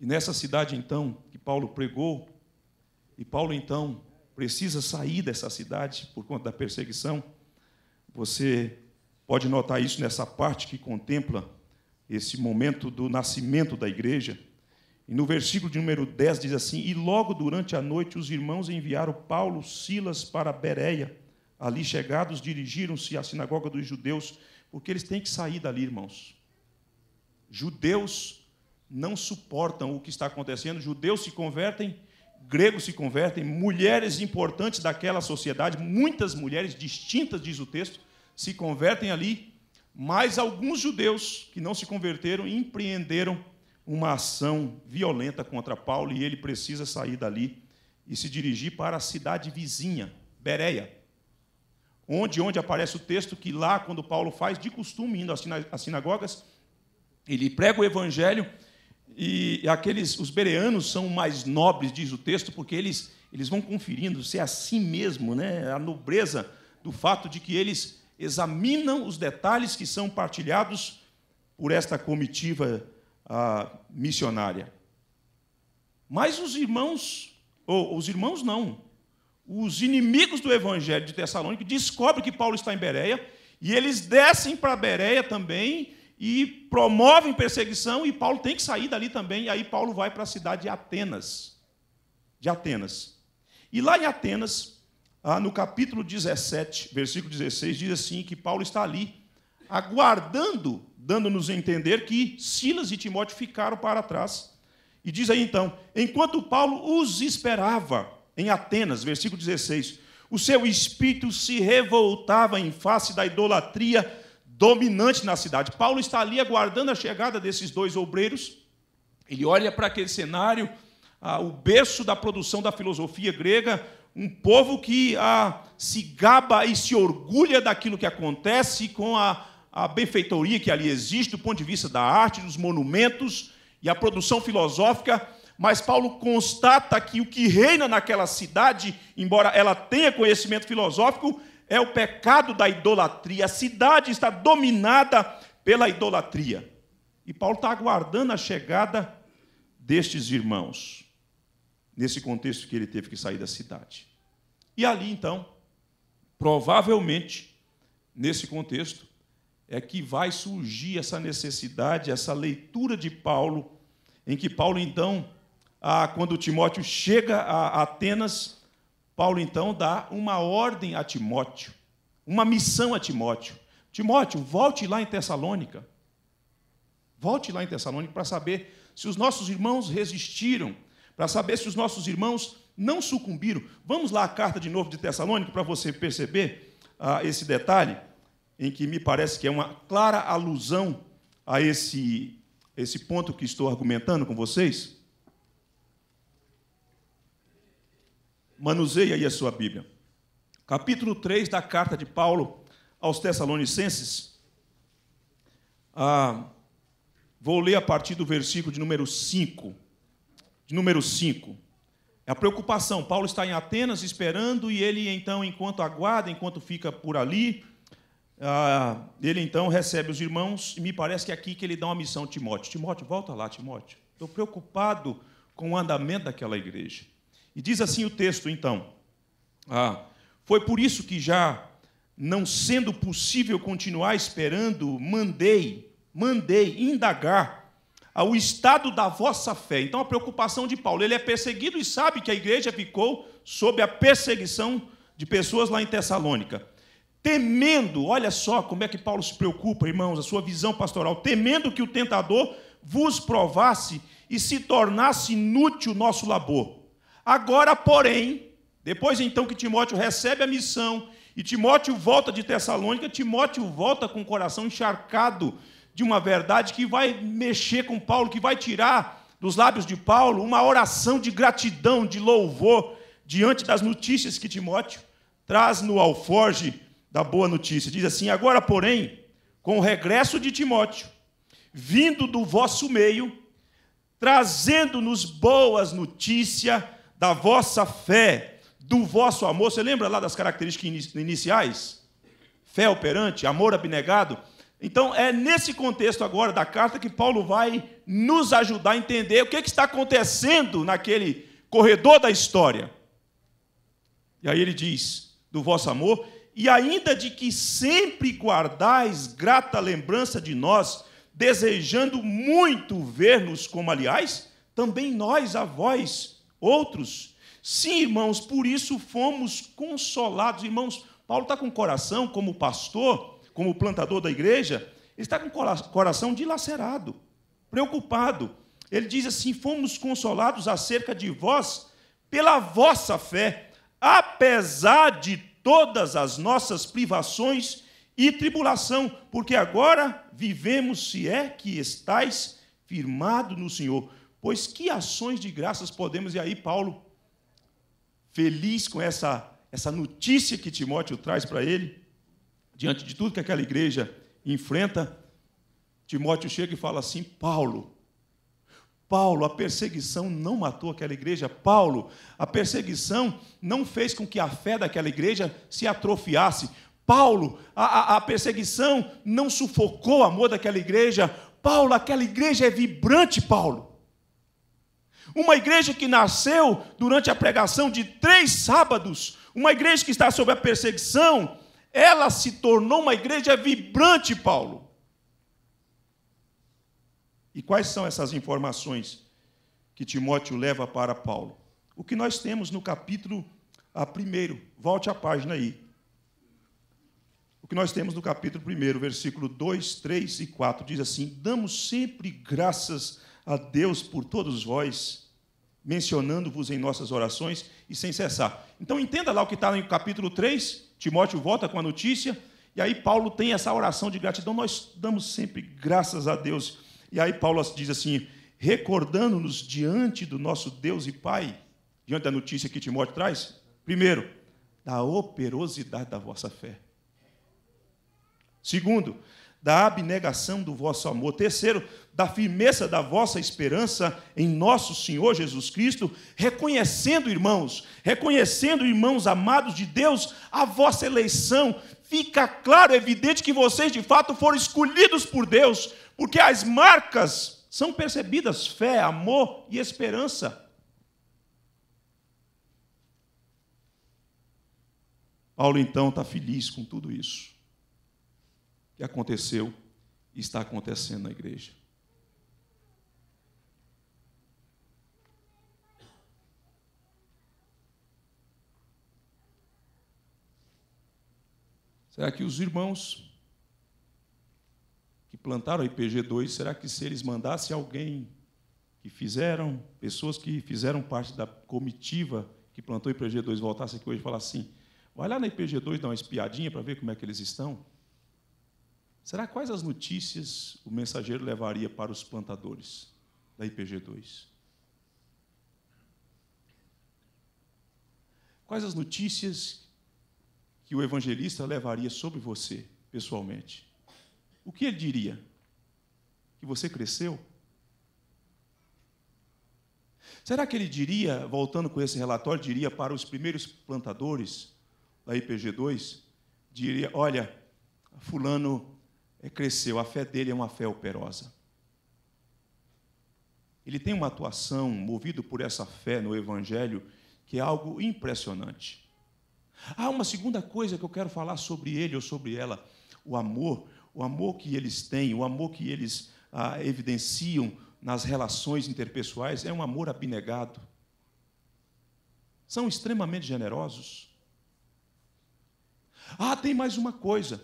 E nessa cidade, então, que Paulo pregou, e Paulo, então, precisa sair dessa cidade por conta da perseguição, você pode notar isso nessa parte que contempla esse momento do nascimento da igreja. E no versículo de número 10 diz assim: E logo durante a noite os irmãos enviaram Paulo, Silas para Bereia. Ali chegados, dirigiram-se à sinagoga dos judeus, porque eles têm que sair dali, irmãos. Judeus não suportam o que está acontecendo, judeus se convertem, gregos se convertem, mulheres importantes daquela sociedade, muitas mulheres distintas, diz o texto, se convertem ali, mas alguns judeus que não se converteram empreenderam uma ação violenta contra Paulo e ele precisa sair dali e se dirigir para a cidade vizinha, Bereia. Onde, onde aparece o texto que lá, quando Paulo faz, de costume, indo às sinagogas, ele prega o evangelho e aqueles, os bereanos são mais nobres, diz o texto, porque eles, eles vão conferindo se é assim mesmo, né? a nobreza do fato de que eles examinam os detalhes que são partilhados por esta comitiva ah, missionária. Mas os irmãos, ou os irmãos não, os inimigos do evangelho de Tessalônica descobrem que Paulo está em Bereia e eles descem para Bereia também e promovem perseguição e Paulo tem que sair dali também. E aí Paulo vai para a cidade de Atenas. De Atenas. E lá em Atenas, ah, no capítulo 17, versículo 16, diz assim que Paulo está ali aguardando, dando-nos a entender que Silas e Timóteo ficaram para trás. E diz aí então: enquanto Paulo os esperava em Atenas, versículo 16, o seu espírito se revoltava em face da idolatria dominante na cidade. Paulo está ali aguardando a chegada desses dois obreiros. Ele olha para aquele cenário, ah, o berço da produção da filosofia grega, um povo que ah, se gaba e se orgulha daquilo que acontece com a a benfeitoria que ali existe, do ponto de vista da arte, dos monumentos e a produção filosófica, mas Paulo constata que o que reina naquela cidade, embora ela tenha conhecimento filosófico, é o pecado da idolatria. A cidade está dominada pela idolatria. E Paulo está aguardando a chegada destes irmãos, nesse contexto que ele teve que sair da cidade. E ali, então, provavelmente, nesse contexto, é que vai surgir essa necessidade, essa leitura de Paulo, em que Paulo, então, a, quando Timóteo chega a Atenas, Paulo então dá uma ordem a Timóteo, uma missão a Timóteo. Timóteo, volte lá em Tessalônica. Volte lá em Tessalônica para saber se os nossos irmãos resistiram, para saber se os nossos irmãos não sucumbiram. Vamos lá à carta de novo de Tessalônica para você perceber ah, esse detalhe em que me parece que é uma clara alusão a esse, esse ponto que estou argumentando com vocês? Manuseie aí a sua Bíblia. Capítulo 3 da carta de Paulo aos Tessalonicenses. Ah, vou ler a partir do versículo de número 5. De número 5. É a preocupação. Paulo está em Atenas esperando e ele então, enquanto aguarda, enquanto fica por ali, ah, ele então recebe os irmãos, e me parece que é aqui que ele dá uma missão a Timóteo. Timóteo, volta lá, Timóteo. Estou preocupado com o andamento daquela igreja. E diz assim o texto, então. Ah, foi por isso que já não sendo possível continuar esperando, mandei, mandei indagar ao estado da vossa fé. Então a preocupação de Paulo, ele é perseguido e sabe que a igreja ficou sob a perseguição de pessoas lá em Tessalônica temendo, olha só como é que Paulo se preocupa, irmãos, a sua visão pastoral, temendo que o tentador vos provasse e se tornasse inútil o nosso labor. Agora, porém, depois então que Timóteo recebe a missão e Timóteo volta de Tessalônica, Timóteo volta com o coração encharcado de uma verdade que vai mexer com Paulo, que vai tirar dos lábios de Paulo uma oração de gratidão, de louvor diante das notícias que Timóteo traz no alforge da boa notícia. Diz assim: Agora, porém, com o regresso de Timóteo, vindo do vosso meio, trazendo-nos boas notícias da vossa fé, do vosso amor. Você lembra lá das características iniciais? Fé operante, amor abnegado. Então, é nesse contexto agora da carta que Paulo vai nos ajudar a entender o que, é que está acontecendo naquele corredor da história. E aí ele diz: do vosso amor, e ainda de que sempre guardais grata lembrança de nós, desejando muito ver-nos como, aliás, também nós a vós, outros. Sim, irmãos, por isso fomos consolados. Irmãos, Paulo está com o coração, como pastor, como plantador da igreja, ele está com o coração dilacerado, preocupado. Ele diz assim: fomos consolados acerca de vós pela vossa fé, apesar de todas as nossas privações e tribulação, porque agora vivemos se é que estais firmado no Senhor. Pois que ações de graças podemos, e aí Paulo, feliz com essa, essa notícia que Timóteo traz para ele, diante de tudo que aquela igreja enfrenta, Timóteo chega e fala assim: Paulo, Paulo, a perseguição não matou aquela igreja. Paulo, a perseguição não fez com que a fé daquela igreja se atrofiasse. Paulo, a, a, a perseguição não sufocou o amor daquela igreja. Paulo, aquela igreja é vibrante, Paulo. Uma igreja que nasceu durante a pregação de três sábados, uma igreja que está sob a perseguição, ela se tornou uma igreja vibrante, Paulo. E quais são essas informações que Timóteo leva para Paulo? O que nós temos no capítulo a primeiro, volte a página aí. O que nós temos no capítulo 1, versículo 2, 3 e 4 diz assim: Damos sempre graças a Deus por todos vós, mencionando-vos em nossas orações e sem cessar. Então entenda lá o que está no capítulo 3, Timóteo volta com a notícia, e aí Paulo tem essa oração de gratidão. Nós damos sempre graças a Deus e aí Paulo diz assim: recordando-nos diante do nosso Deus e Pai, diante da notícia que Timóteo traz, primeiro, da operosidade da vossa fé. Segundo, da abnegação do vosso amor. Terceiro, da firmeza da vossa esperança em nosso Senhor Jesus Cristo, reconhecendo, irmãos, reconhecendo, irmãos amados de Deus, a vossa eleição. Fica claro, evidente que vocês de fato foram escolhidos por Deus porque as marcas são percebidas: fé, amor e esperança. Paulo então está feliz com tudo isso que aconteceu e está acontecendo na igreja. Será que os irmãos plantaram a IPG2, será que se eles mandassem alguém que fizeram, pessoas que fizeram parte da comitiva que plantou IPG2 voltasse aqui hoje e falasse assim, vai lá na IPG2 dar uma espiadinha para ver como é que eles estão? Será quais as notícias o mensageiro levaria para os plantadores da IPG2? Quais as notícias que o evangelista levaria sobre você, pessoalmente? o que ele diria? Que você cresceu? Será que ele diria, voltando com esse relatório, diria para os primeiros plantadores da IPG2, diria, olha, fulano é, cresceu, a fé dele é uma fé operosa. Ele tem uma atuação movido por essa fé no evangelho que é algo impressionante. Há ah, uma segunda coisa que eu quero falar sobre ele ou sobre ela, o amor o amor que eles têm, o amor que eles ah, evidenciam nas relações interpessoais é um amor abnegado. São extremamente generosos. Ah, tem mais uma coisa.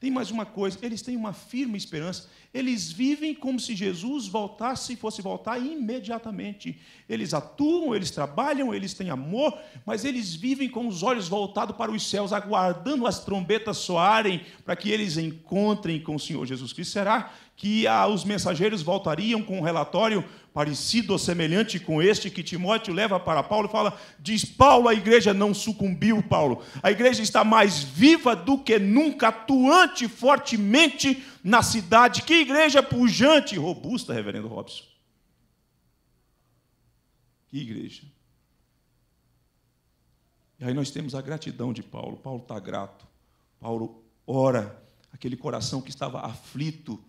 Tem mais uma coisa, eles têm uma firme esperança. Eles vivem como se Jesus voltasse e fosse voltar imediatamente. Eles atuam, eles trabalham, eles têm amor, mas eles vivem com os olhos voltados para os céus, aguardando as trombetas soarem para que eles encontrem com o Senhor Jesus Cristo. Será que ah, os mensageiros voltariam com um relatório parecido ou semelhante com este que Timóteo leva para Paulo e fala: diz Paulo, a igreja não sucumbiu, Paulo. A igreja está mais viva do que nunca, atuante fortemente na cidade. Que igreja pujante e robusta, reverendo Robson. Que igreja. E aí nós temos a gratidão de Paulo. Paulo está grato. Paulo ora, aquele coração que estava aflito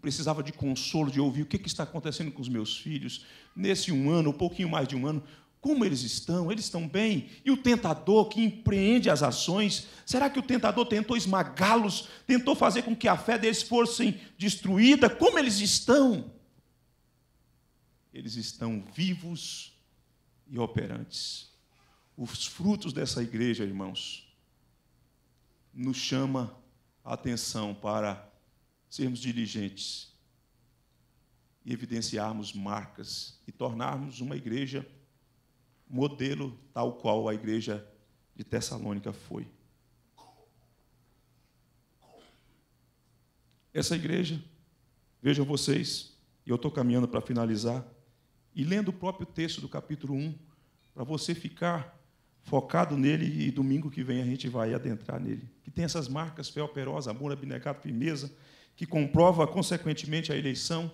precisava de consolo, de ouvir o que, está acontecendo com os meus filhos, nesse um ano, um pouquinho mais de um ano, como eles estão? Eles estão bem? E o tentador que empreende as ações? Será que o tentador tentou esmagá-los? Tentou fazer com que a fé deles fosse destruída? Como eles estão? Eles estão vivos e operantes. Os frutos dessa igreja, irmãos, nos chama a atenção para sermos diligentes e evidenciarmos marcas e tornarmos uma igreja modelo tal qual a igreja de Tessalônica foi. Essa igreja, vejam vocês, e eu estou caminhando para finalizar, e lendo o próprio texto do capítulo 1, para você ficar focado nele e domingo que vem a gente vai adentrar nele. Que tem essas marcas fé operosa, amor, abnegado, firmeza, que comprova, consequentemente, a eleição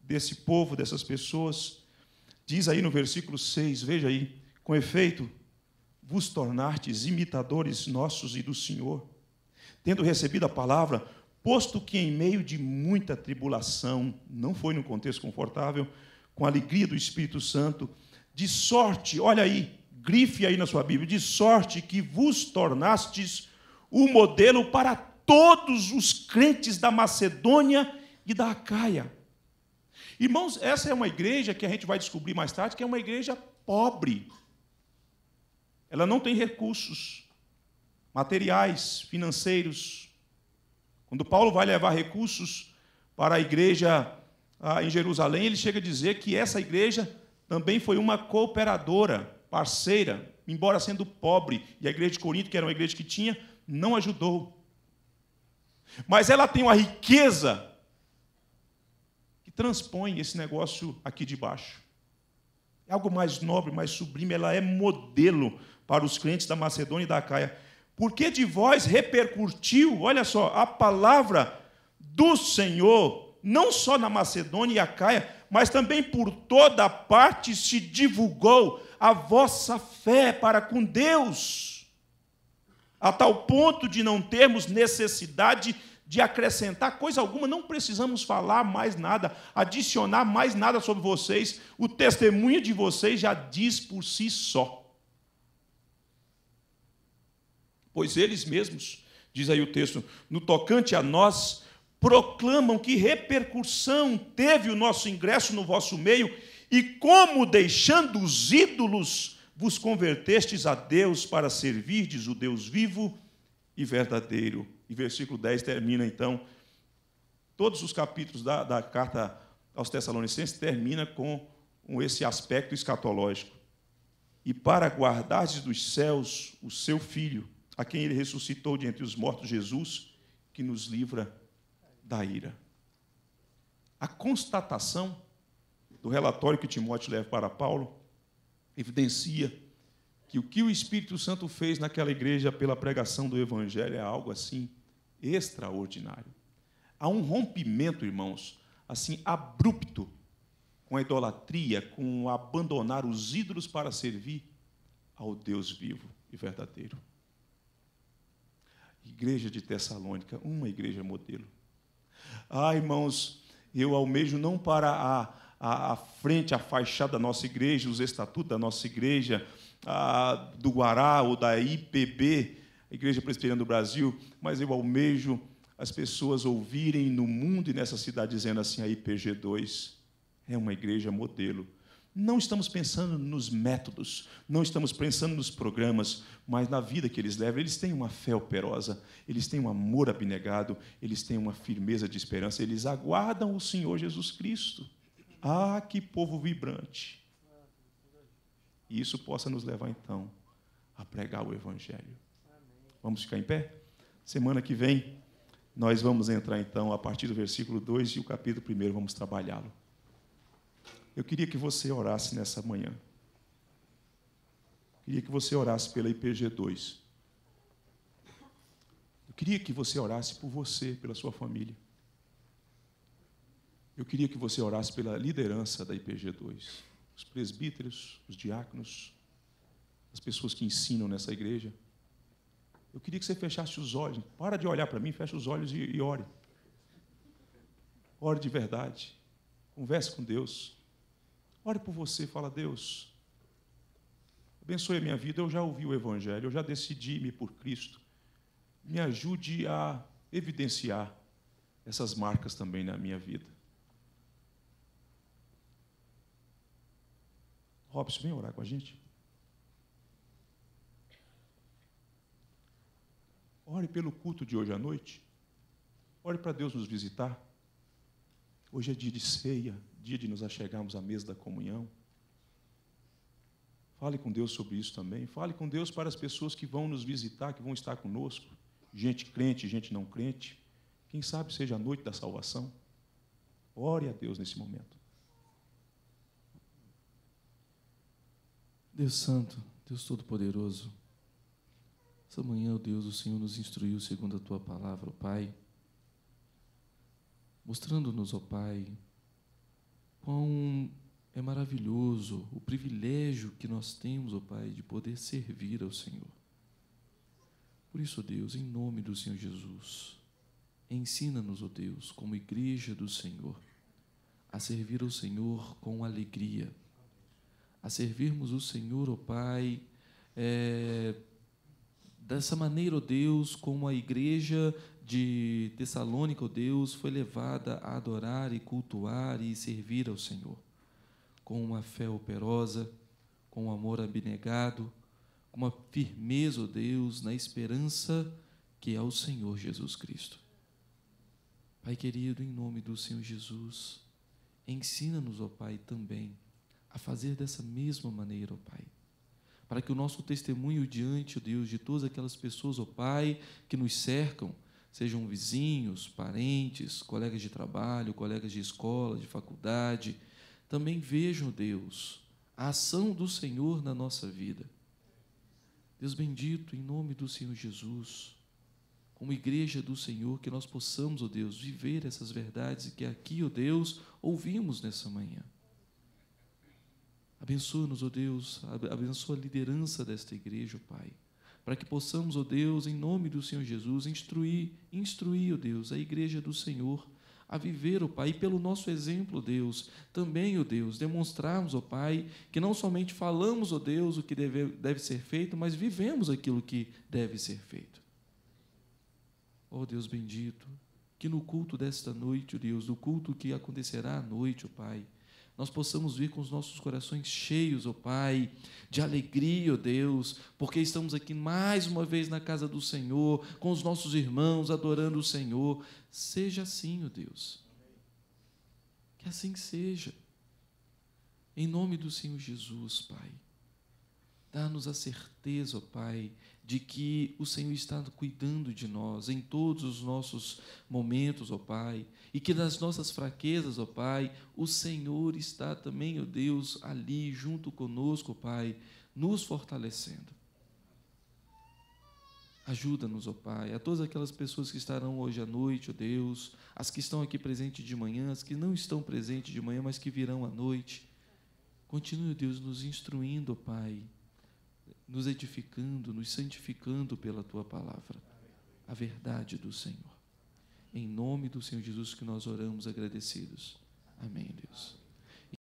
desse povo, dessas pessoas. Diz aí no versículo 6, veja aí, com efeito, vos tornastes imitadores nossos e do Senhor, tendo recebido a palavra, posto que em meio de muita tribulação, não foi num contexto confortável, com a alegria do Espírito Santo, de sorte, olha aí, grife aí na sua Bíblia, de sorte que vos tornastes o modelo para todos os crentes da Macedônia e da Acaia. Irmãos, essa é uma igreja que a gente vai descobrir mais tarde, que é uma igreja pobre. Ela não tem recursos materiais, financeiros. Quando Paulo vai levar recursos para a igreja ah, em Jerusalém, ele chega a dizer que essa igreja também foi uma cooperadora, parceira, embora sendo pobre, e a igreja de Corinto, que era uma igreja que tinha, não ajudou. Mas ela tem uma riqueza que transpõe esse negócio aqui de baixo. É algo mais nobre, mais sublime, ela é modelo para os clientes da Macedônia e da Caia. Porque de vós repercutiu, olha só, a palavra do Senhor, não só na Macedônia e a Caia, mas também por toda parte se divulgou a vossa fé para com Deus a tal ponto de não termos necessidade de acrescentar coisa alguma, não precisamos falar mais nada, adicionar mais nada sobre vocês, o testemunho de vocês já diz por si só. Pois eles mesmos, diz aí o texto, no tocante a nós, proclamam que repercussão teve o nosso ingresso no vosso meio e como, deixando os ídolos, vos convertestes a Deus para servirdes o Deus vivo e verdadeiro. E versículo 10 termina então. Todos os capítulos da, da carta aos Tessalonicenses termina com, com esse aspecto escatológico. E para guardardes dos céus o seu filho, a quem ele ressuscitou de entre os mortos, Jesus, que nos livra da ira. A constatação do relatório que Timóteo leva para Paulo evidencia que o que o Espírito Santo fez naquela igreja pela pregação do Evangelho é algo assim extraordinário. Há um rompimento, irmãos, assim abrupto com a idolatria, com abandonar os ídolos para servir ao Deus vivo e verdadeiro. Igreja de Tessalônica, uma igreja modelo. Ah, irmãos, eu almejo não para a a frente, a fachada da nossa igreja, os estatutos da nossa igreja, a, do Guará ou da IPB, Igreja Presbiteriana do Brasil, mas eu almejo as pessoas ouvirem no mundo e nessa cidade dizendo assim: a IPG2 é uma igreja modelo. Não estamos pensando nos métodos, não estamos pensando nos programas, mas na vida que eles levam. Eles têm uma fé operosa, eles têm um amor abnegado, eles têm uma firmeza de esperança, eles aguardam o Senhor Jesus Cristo. Ah, que povo vibrante! E isso possa nos levar, então, a pregar o Evangelho. Vamos ficar em pé? Semana que vem, nós vamos entrar, então, a partir do versículo 2 e o capítulo 1, vamos trabalhá-lo. Eu queria que você orasse nessa manhã. Eu queria que você orasse pela IPG2. Eu queria que você orasse por você, pela sua família. Eu queria que você orasse pela liderança da IPG2, os presbíteros, os diáconos, as pessoas que ensinam nessa igreja. Eu queria que você fechasse os olhos. Para de olhar para mim, feche os olhos e, e ore. Ore de verdade. Converse com Deus. Ore por você, fala, Deus, abençoe a minha vida, eu já ouvi o Evangelho, eu já decidi-me por Cristo. Me ajude a evidenciar essas marcas também na minha vida. Robson, vem orar com a gente. Ore pelo culto de hoje à noite. Ore para Deus nos visitar. Hoje é dia de ceia, dia de nos achegarmos à mesa da comunhão. Fale com Deus sobre isso também. Fale com Deus para as pessoas que vão nos visitar, que vão estar conosco. Gente crente, gente não crente. Quem sabe seja a noite da salvação. Ore a Deus nesse momento. Deus Santo, Deus Todo-Poderoso, essa manhã, ó Deus, o Senhor nos instruiu segundo a tua palavra, ó Pai, mostrando-nos, ó Pai, quão é maravilhoso o privilégio que nós temos, ó Pai, de poder servir ao Senhor. Por isso, ó Deus, em nome do Senhor Jesus, ensina-nos, ó Deus, como igreja do Senhor, a servir ao Senhor com alegria a servirmos o Senhor, ó Pai, é, dessa maneira, ó Deus, como a igreja de Tessalônica, ó Deus, foi levada a adorar e cultuar e servir ao Senhor, com uma fé operosa, com um amor abnegado, com uma firmeza, ó Deus, na esperança que é o Senhor Jesus Cristo. Pai querido, em nome do Senhor Jesus, ensina-nos, ó Pai, também a fazer dessa mesma maneira, ó Pai. Para que o nosso testemunho diante, ó Deus, de todas aquelas pessoas, ó Pai, que nos cercam, sejam vizinhos, parentes, colegas de trabalho, colegas de escola, de faculdade, também vejam, Deus, a ação do Senhor na nossa vida. Deus bendito, em nome do Senhor Jesus, como igreja do Senhor, que nós possamos, ó Deus, viver essas verdades que aqui, ó Deus, ouvimos nessa manhã. Abençoa-nos, ó oh Deus, abençoa a liderança desta igreja, oh Pai, para que possamos, ó oh Deus, em nome do Senhor Jesus, instruir, instruir, ó Deus, a igreja do Senhor a viver, ó Pai, e pelo nosso exemplo, oh Deus, também, ó Deus, demonstrarmos, ó Pai, que não somente falamos, ó Deus, o que deve, deve ser feito, mas vivemos aquilo que deve ser feito. Ó Deus bendito, que no culto desta noite, oh Deus, do culto que acontecerá à noite, ó Pai, nós possamos vir com os nossos corações cheios, ó oh Pai, de alegria, ó oh Deus, porque estamos aqui mais uma vez na casa do Senhor, com os nossos irmãos, adorando o Senhor. Seja assim, ó oh Deus. Que assim seja. Em nome do Senhor Jesus, Pai. Dá-nos a certeza, ó Pai, de que o Senhor está cuidando de nós em todos os nossos momentos, ó Pai, e que nas nossas fraquezas, ó Pai, o Senhor está também, ó Deus, ali junto conosco, ó Pai, nos fortalecendo. Ajuda-nos, ó Pai, a todas aquelas pessoas que estarão hoje à noite, ó Deus, as que estão aqui presentes de manhã, as que não estão presentes de manhã, mas que virão à noite. Continue, ó Deus, nos instruindo, ó Pai, nos edificando, nos santificando pela tua palavra, a verdade do Senhor. Em nome do Senhor Jesus que nós oramos agradecidos. Amém, Deus.